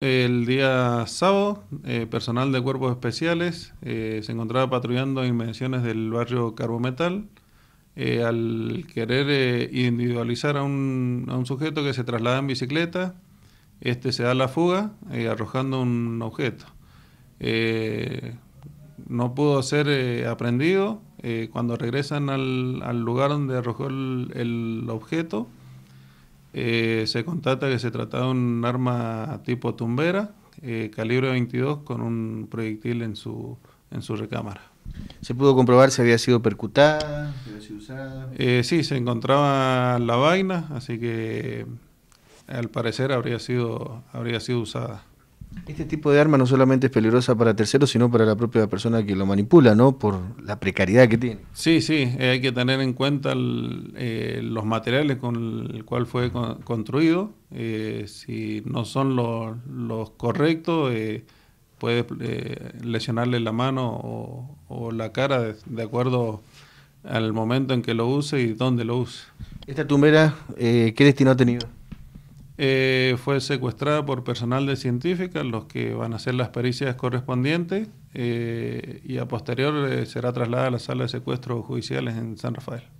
El día sábado, eh, personal de cuerpos especiales eh, se encontraba patrullando invenciones del barrio Carbometal. Eh, al querer individualizar a un, sujeto que se traslada en bicicleta, este se da la fuga arrojando un objeto. no pudo ser aprendido. cuando regresan al, lugar donde arrojó el objeto, eh, se contata que se trataba de un arma tipo tumbera, eh, calibre 22, con un proyectil en su, en su recámara. ¿Se pudo comprobar si había sido percutada? Si había sido usada? Eh, sí, se encontraba la vaina, así que al parecer habría sido, habría sido usada. Este tipo de arma no solamente es peligrosa para terceros, sino para la propia persona que lo manipula, ¿no? Por la precariedad que tiene. Sí, sí, eh, hay que tener en cuenta eh, los materiales con el cual fue construido. Eh, si no son los, correctos, puede lesionarle la mano o, la cara de, acuerdo al momento en que lo use y dónde lo use. ¿Esta tumbera qué destino ha tenido? Eh, fue secuestrada por personal de científicas, los que van a hacer las pericias correspondientes, eh, y a posterior eh, será trasladada a la sala de secuestros judiciales en San Rafael.